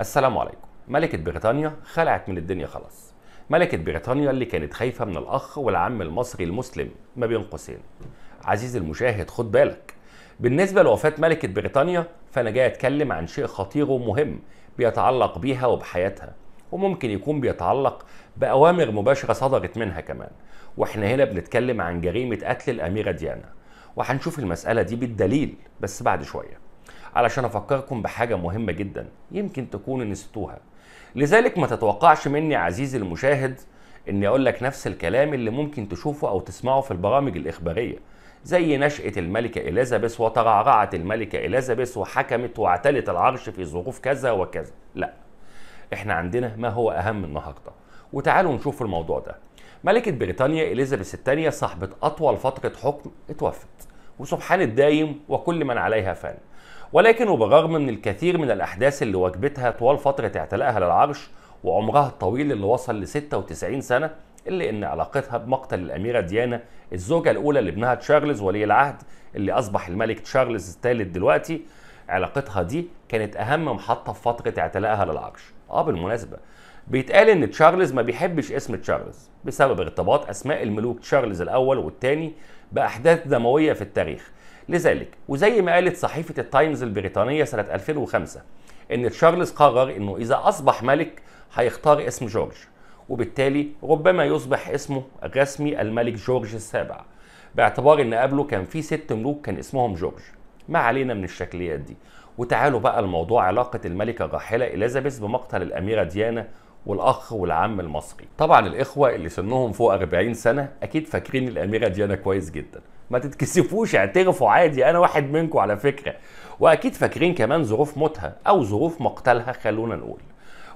السلام عليكم ملكة بريطانيا خلعت من الدنيا خلاص ملكة بريطانيا اللي كانت خايفة من الأخ والعم المصري المسلم ما بين قوسين عزيزي المشاهد خد بالك بالنسبة لوفاة ملكة بريطانيا فأنا جاي أتكلم عن شيء خطير ومهم بيتعلق بيها وبحياتها وممكن يكون بيتعلق بأوامر مباشرة صدرت منها كمان وإحنا هنا بنتكلم عن جريمة قتل الأميرة ديانا وهنشوف المسألة دي بالدليل بس بعد شوية علشان افكركم بحاجه مهمه جدا يمكن تكونوا نسيتوها لذلك ما تتوقعش مني عزيزي المشاهد اني اقول لك نفس الكلام اللي ممكن تشوفه او تسمعه في البرامج الاخباريه زي نشأة الملكة إليزابيث وترعرعت الملكة إليزابيث وحكمت واعتلت العرش في ظروف كذا وكذا لا احنا عندنا ما هو أهم النهاردة وتعالوا نشوف الموضوع ده ملكة بريطانيا إليزابيث الثانية صاحبة أطول فترة حكم اتوفت وسبحان الدايم وكل من عليها فان ولكن وبالرغم من الكثير من الأحداث اللي واجبتها طوال فترة اعتلائها للعرش وعمرها الطويل اللي وصل ل 96 سنة إلا إن علاقتها بمقتل الأميرة ديانا الزوجة الأولى لابنها تشارلز ولي العهد اللي أصبح الملك تشارلز الثالث دلوقتي علاقتها دي كانت أهم محطة في فترة اعتلائها للعرش آه بالمناسبة بيتقال إن تشارلز ما بيحبش اسم تشارلز بسبب ارتباط أسماء الملوك تشارلز الأول والثاني بأحداث دموية في التاريخ لذلك وزي ما قالت صحيفة التايمز البريطانية سنة 2005 إن تشارلز قرر إنه إذا أصبح ملك هيختار اسم جورج وبالتالي ربما يصبح اسمه الرسمي الملك جورج السابع باعتبار إن قبله كان في ست ملوك كان اسمهم جورج ما علينا من الشكليات دي وتعالوا بقى لموضوع علاقة الملكة الراحلة إليزابيث بمقتل الأميرة ديانا والاخ والعم المصري طبعا الاخوه اللي سنهم فوق 40 سنه اكيد فاكرين الاميره ديانا كويس جدا ما تتكسفوش اعترفوا عادي انا واحد منكم على فكره واكيد فاكرين كمان ظروف موتها او ظروف مقتلها خلونا نقول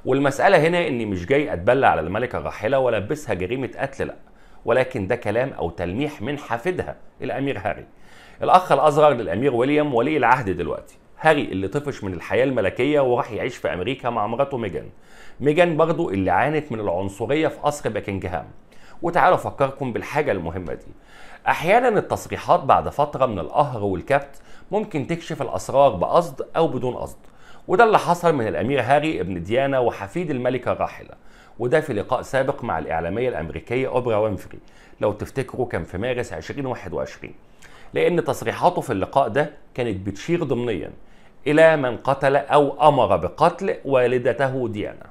والمساله هنا اني مش جاي اتبلى على الملكه الراحله والبسها جريمه قتل لا ولكن ده كلام او تلميح من حفيدها الامير هاري الاخ الازرق للامير ويليام ولي العهد دلوقتي هاري اللي طفش من الحياه الملكيه وراح يعيش في امريكا مع مراته ميجان ميجان برضو اللي عانت من العنصريه في قصر باكنجهام وتعالوا افكركم بالحاجه المهمه دي احيانا التصريحات بعد فتره من القهر والكبت ممكن تكشف الاسرار بقصد او بدون قصد وده اللي حصل من الامير هاري ابن ديانا وحفيد الملكه الراحلة وده في لقاء سابق مع الاعلاميه الامريكيه اوبرا وينفري لو تفتكروا كان في مارس 2021 لأن تصريحاته في اللقاء ده كانت بتشير ضمنيا إلى من قتل أو أمر بقتل والدته ديانا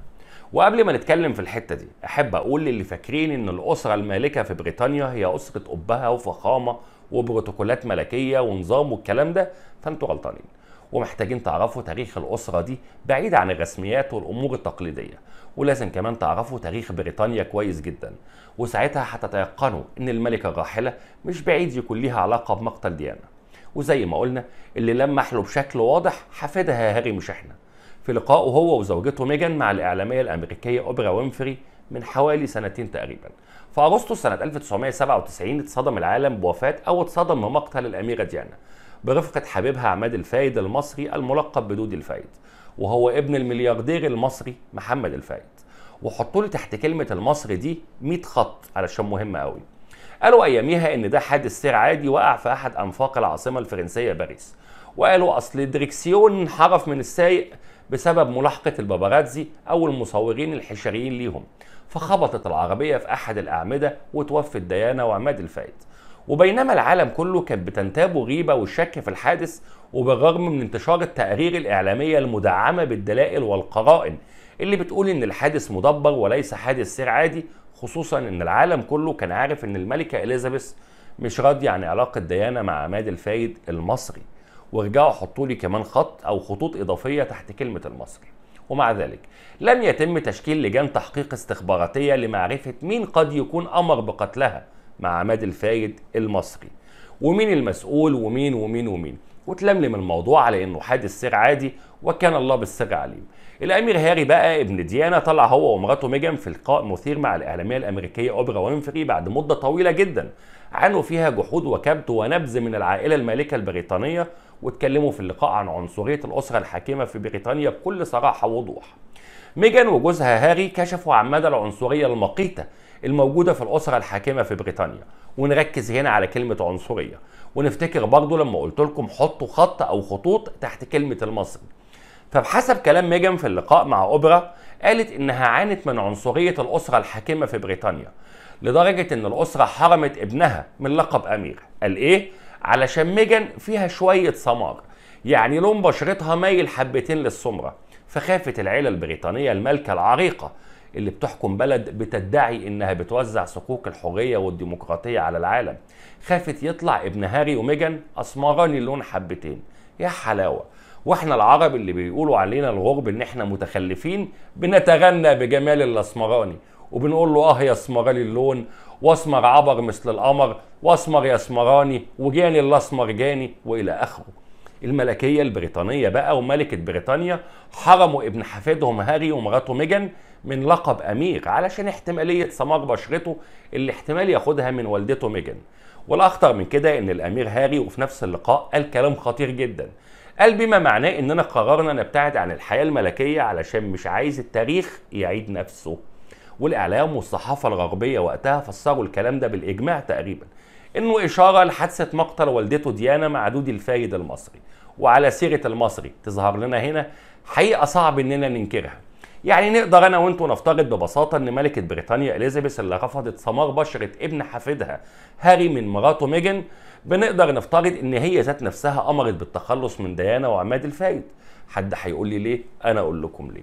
وقبل ما نتكلم في الحتة دي أحب أقول للي فاكرين إن الأسرة المالكة في بريطانيا هي أسرة أبها وفخامة وبروتوكولات ملكية ونظام والكلام ده فأنتوا غلطانين ومحتاجين تعرفوا تاريخ الأسرة دي بعيد عن الرسميات والأمور التقليدية ولازم كمان تعرفوا تاريخ بريطانيا كويس جدا وساعتها هتتيقنوا إن الملكة الراحلة مش بعيد يكون ليها علاقة بمقتل ديانا وزي ما قلنا اللي لمح له بشكل واضح حفيدها هاري مش احنا في لقائه هو وزوجته ميجان مع الإعلامية الأمريكية أوبرا وينفري من حوالي سنتين تقريبا في أغسطس سنة 1997 اتصدم العالم بوفاة أو اتصدم بمقتل الأميرة ديانا برفقة حبيبها عماد الفايد المصري الملقب بدود الفايد وهو ابن الملياردير المصري محمد الفايد وحطوا لي تحت كلمة المصري دي 100 خط علشان مهمة قوي قالوا أياميها إن ده حادث سير عادي وقع في أحد أنفاق العاصمة الفرنسية باريس وقالوا أصل دريكسيون انحرف من السايق بسبب ملاحقة الباباراتزي أو المصورين الحشريين ليهم فخبطت العربية في أحد الأعمدة وتوفت ديانا وعماد الفايد وبينما العالم كله كانت بتنتابه غيبة والشك في الحادث وبالرغم من انتشار التقارير الإعلامية المدعمة بالدلائل والقرائن اللي بتقول إن الحادث مدبر وليس حادث سير عادي خصوصا إن العالم كله كان عارف إن الملكة إليزابيث مش راضية عن علاقة ديانا مع عماد الفايد المصري وارجعوا حطوا لي كمان خط أو خطوط إضافية تحت كلمة المصري ومع ذلك لم يتم تشكيل لجان تحقيق استخباراتية لمعرفة مين قد يكون أمر بقتلها مع عماد الفايد المصري ومين المسؤول ومين ومين ومين وتلملم الموضوع على انه حادث سير عادي وكان الله بالسر عليم الامير هاري بقى ابن ديانا طلع هو ومراته ميجان في لقاء مثير مع الاعلاميه الامريكيه اوبرا وينفري بعد مده طويله جدا عنوا فيها جحود وكبت ونبذ من العائله المالكه البريطانيه واتكلموا في اللقاء عن عنصريه الاسره الحاكمه في بريطانيا بكل صراحه ووضوح ميجان وجوزها هاري كشفوا عن مدى العنصريه المقيته الموجودة في الأسرة الحاكمة في بريطانيا ونركز هنا على كلمة عنصرية ونفتكر برضو لما قلت لكم حطوا خط أو خطوط تحت كلمة المصري فبحسب كلام ميجان في اللقاء مع أوبرا قالت إنها عانت من عنصرية الأسرة الحاكمة في بريطانيا لدرجة إن الأسرة حرمت ابنها من لقب أمير قال إيه؟ علشان ميجان فيها شوية سمار يعني لون بشرتها مايل حبتين للسمرة فخافت العيلة البريطانية المالكة العريقة اللي بتحكم بلد بتدعي انها بتوزع صكوك الحريه والديمقراطيه على العالم خافت يطلع ابن هاري وميجان اسمراني اللون حبتين يا حلاوه واحنا العرب اللي بيقولوا علينا الغرب ان احنا متخلفين بنتغنى بجمال الاسمراني وبنقول له اه يا اسمراني اللون واسمر عبر مثل القمر واسمر يا اسمراني وجاني الاسمر جاني والى اخره الملكيه البريطانيه بقى وملكه بريطانيا حرموا ابن حفيدهم هاري ومراته ميجان من لقب امير علشان احتماليه ثمار بشرته اللي احتمال ياخدها من والدته ميجان والاخطر من كده ان الامير هاري وفي نفس اللقاء قال كلام خطير جدا قال بما معناه اننا قررنا نبتعد عن الحياه الملكيه علشان مش عايز التاريخ يعيد نفسه والاعلام والصحافه الغربيه وقتها فسروا الكلام ده بالاجماع تقريبا انه اشاره لحادثه مقتل والدته ديانا مع دودي الفايد المصري وعلى سيره المصري تظهر لنا هنا حقيقه صعب اننا ننكرها يعني نقدر انا وانتم نفترض ببساطه ان ملكه بريطانيا اليزابيث اللي رفضت سمار بشره ابن حفيدها هاري من مراته ميجن بنقدر نفترض ان هي ذات نفسها امرت بالتخلص من ديانا وعماد الفايد حد هيقول لي ليه انا اقول لكم ليه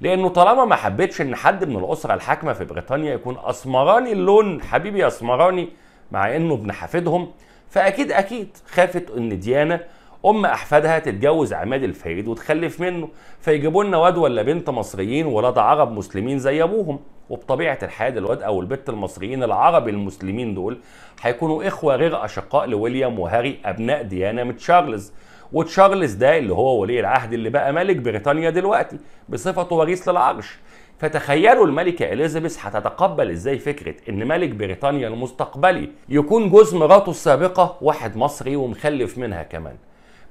لانه طالما ما حبيتش ان حد من الاسره الحاكمه في بريطانيا يكون اسمراني اللون حبيبي اسمراني مع انه ابن حفيدهم فاكيد اكيد خافت ان ديانا ام احفادها تتجوز عماد الفايد وتخلف منه فيجيبوا لنا واد ولا بنت مصريين ولاد عرب مسلمين زي ابوهم وبطبيعه الحال الواد او البت المصريين العرب المسلمين دول هيكونوا اخوه غير اشقاء لويليام وهاري ابناء ديانا من تشارلز وتشارلز ده اللي هو ولي العهد اللي بقى ملك بريطانيا دلوقتي بصفته وريث للعرش فتخيلوا الملكة إليزابيث هتتقبل إزاي فكرة إن ملك بريطانيا المستقبلي يكون جوز مراته السابقة واحد مصري ومخلف منها كمان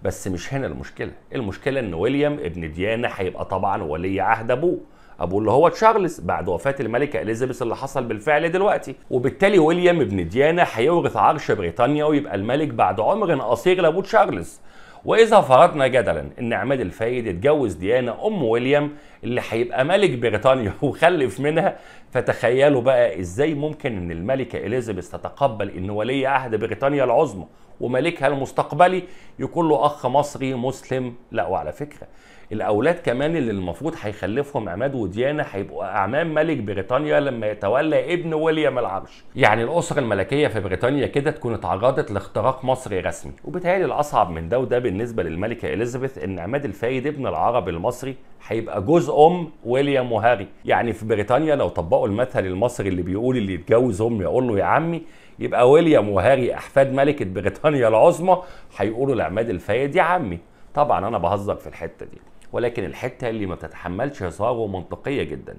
بس مش هنا المشكلة المشكلة إن ويليام ابن ديانا هيبقى طبعا ولي عهد أبوه ابوه اللي هو تشارلز بعد وفاه الملكه اليزابيث اللي حصل بالفعل دلوقتي وبالتالي ويليام ابن ديانا هيورث عرش بريطانيا ويبقى الملك بعد عمر قصير لابوه تشارلز واذا فرضنا جدلا ان عماد الفايد اتجوز ديانا ام ويليام اللي هيبقى ملك بريطانيا وخلف منها فتخيلوا بقى ازاي ممكن ان الملكه اليزابيث تتقبل ان ولي عهد بريطانيا العظمى ومالكها المستقبلي يكون له اخ مصري مسلم لا وعلى فكره الاولاد كمان اللي المفروض هيخلفهم عماد وديانه هيبقوا اعمام ملك بريطانيا لما يتولى ابن وليام العرش يعني الاسره الملكيه في بريطانيا كده تكون اتعرضت لاختراق مصري رسمي وبالتالي الاصعب من ده وده بالنسبه للملكه اليزابيث ان عماد الفايد ابن العرب المصري هيبقى جوز ام ويليام وهاري يعني في بريطانيا لو طبقوا المثل المصري اللي بيقول اللي يتجوز ام يقول له يا عمي يبقى ويليام وهاري احفاد ملكه بريطانيا العظمى هيقولوا لعماد الفايد يا عمي طبعا انا بهزر في الحته دي ولكن الحته اللي ما تتحملش هزار ومنطقيه جدا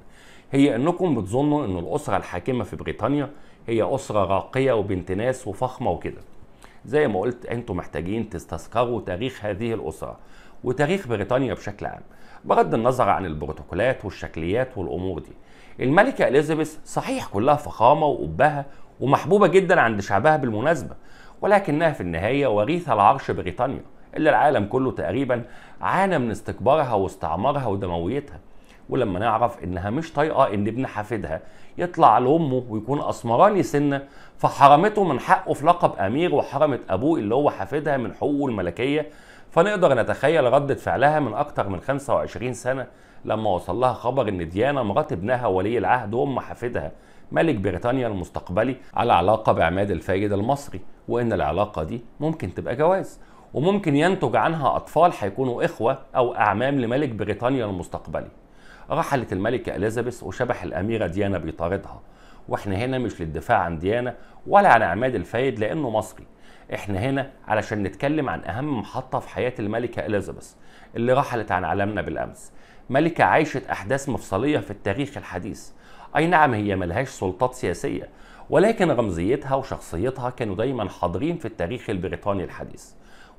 هي انكم بتظنوا ان الاسره الحاكمه في بريطانيا هي اسره راقيه وبنت ناس وفخمه وكده زي ما قلت انتم محتاجين تستذكروا تاريخ هذه الاسره وتاريخ بريطانيا بشكل عام بغض النظر عن البروتوكولات والشكليات والامور دي الملكه اليزابيث صحيح كلها فخامه وقبها ومحبوبه جدا عند شعبها بالمناسبه ولكنها في النهايه وريثه لعرش بريطانيا اللي العالم كله تقريبا عانى من استكبارها واستعمارها ودمويتها ولما نعرف انها مش طايقه ان ابن حفيدها يطلع لامه ويكون اسمراني سنه فحرمته من حقه في لقب امير وحرمت ابوه اللي هو حفيدها من حقوقه الملكيه فنقدر نتخيل ردة فعلها من أكتر من 25 سنة لما وصل لها خبر إن ديانا مرات ابنها ولي العهد وأم حفيدها ملك بريطانيا المستقبلي على علاقة بعماد الفايد المصري وإن العلاقة دي ممكن تبقى جواز وممكن ينتج عنها أطفال هيكونوا إخوة أو أعمام لملك بريطانيا المستقبلي رحلت الملكة إليزابيث وشبح الأميرة ديانا بيطاردها واحنا هنا مش للدفاع عن ديانا ولا عن عماد الفايد لأنه مصري احنا هنا علشان نتكلم عن اهم محطه في حياه الملكه اليزابيث اللي رحلت عن عالمنا بالامس ملكه عايشت احداث مفصليه في التاريخ الحديث اي نعم هي ملهاش سلطات سياسيه ولكن رمزيتها وشخصيتها كانوا دايما حاضرين في التاريخ البريطاني الحديث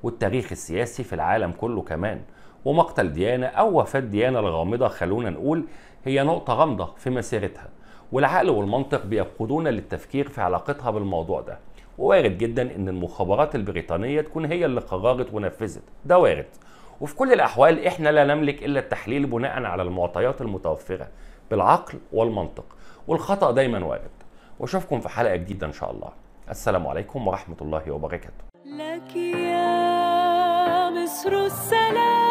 والتاريخ السياسي في العالم كله كمان ومقتل ديانا او وفاه ديانا الغامضه خلونا نقول هي نقطه غامضه في مسيرتها والعقل والمنطق بيقودونا للتفكير في علاقتها بالموضوع ده ووارد جدا ان المخابرات البريطانيه تكون هي اللي قررت ونفذت ده وارد وفي كل الاحوال احنا لا نملك الا التحليل بناء على المعطيات المتوفره بالعقل والمنطق والخطا دايما وارد واشوفكم في حلقه جديده ان شاء الله السلام عليكم ورحمه الله وبركاته لك يا مصر السلام